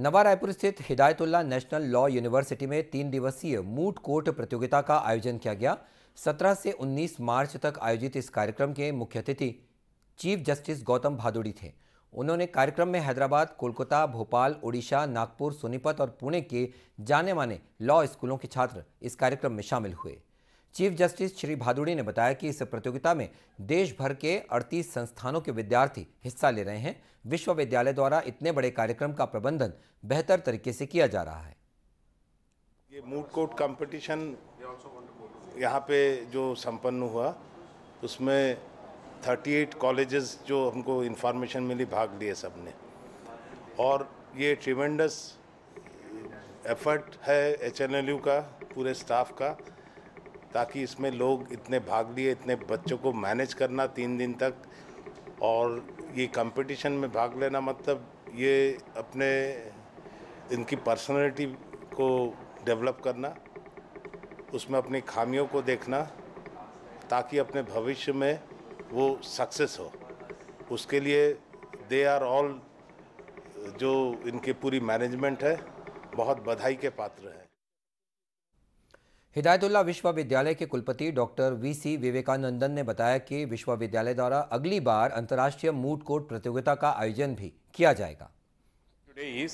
नवा रायपुर स्थित Hidayatullah national law university में तीन दिवसीय मूट कोर्ट प्रतियोगिता का आयोजन किया गया 17 से 19 मार्च तक आयोजित इस कार्यक्रम के मुख्य अतिथि चीफ जस्टिस गौतम भादुड़ी थे उन्होंने कार्यक्रम में हैदराबाद कोलकाता भोपाल ओडिशा नागपुर सोनीपत और पुणे के जाने माने लॉ स्कूलों के छात्र इस कार्यक्रम में शामिल हुए चीफ जस्टिस श्री भादुड़ी ने बताया कि इस प्रतियोगिता में देश भर के 38 संस्थानों के विद्यार्थी हिस्सा ले रहे हैं विश्वविद्यालय द्वारा इतने बड़े कार्यक्रम का प्रबंधन बेहतर तरीके से किया जा रहा है ये मूड कोर्ट कॉम्पिटिशन यहाँ पे जो संपन्न हुआ उसमें 38 कॉलेजेस जो हमको इन्फॉर्मेशन मिली भाग लिए सब ने और ये ट्रिमेंडस एफर्ट है एच का पूरे स्टाफ का ताकि इसमें लोग इतने भाग लिए इतने बच्चों को मैनेज करना तीन दिन तक और ये कंपटीशन में भाग लेना मतलब ये अपने इनकी पर्सनैलिटी को डेवलप करना उसमें अपनी खामियों को देखना ताकि अपने भविष्य में वो सक्सेस हो उसके लिए दे आर ऑल जो इनकी पूरी मैनेजमेंट है बहुत बधाई के पात्र हैं हिदायतुल्ला विश्वविद्यालय के कुलपति डॉक्टर वीसी विवेकानंदन ने बताया कि विश्वविद्यालय द्वारा अगली बार अंतर्राष्ट्रीय मूड कोर्ट प्रतियोगिता का आयोजन भी किया जाएगा today is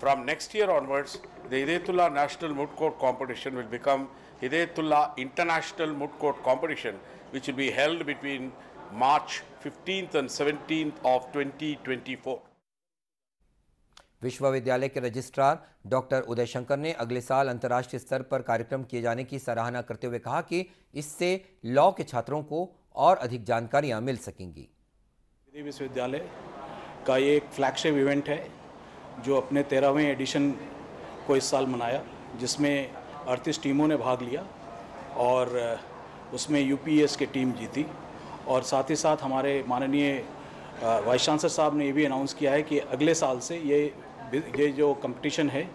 from next year onwards the Hidayatullah national moot court competition will become Hidayatullah international moot court competition which will be held between March 15th and 17th of 2024 विश्वविद्यालय के रजिस्ट्रार डॉक्टर उदय शंकर ने अगले साल अंतर्राष्ट्रीय स्तर पर कार्यक्रम किए जाने की सराहना करते हुए कहा कि इससे लॉ के छात्रों को और अधिक जानकारियां मिल सकेंगी विश्वविद्यालय का ये एक फ्लैगशिप इवेंट है जो अपने तेरहवें एडिशन को इस साल मनाया जिसमें अड़तीस टीमों ने भाग लिया और उसमें यू की टीम जीती और साथ ही साथ हमारे माननीय वाइस चांसलर साहब ने ये भी अनाउंस किया है कि अगले साल से ये ये जो कंपटीशन है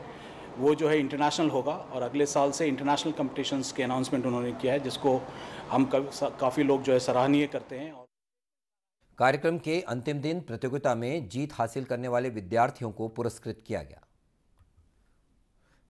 वो जो है इंटरनेशनल होगा और अगले साल से इंटरनेशनल कंपटीशंस के अनाउंसमेंट उन्होंने किया है जिसको हम काफ़ी लोग जो है सराहनीय करते हैं कार्यक्रम के अंतिम दिन प्रतियोगिता में जीत हासिल करने वाले विद्यार्थियों को पुरस्कृत किया गया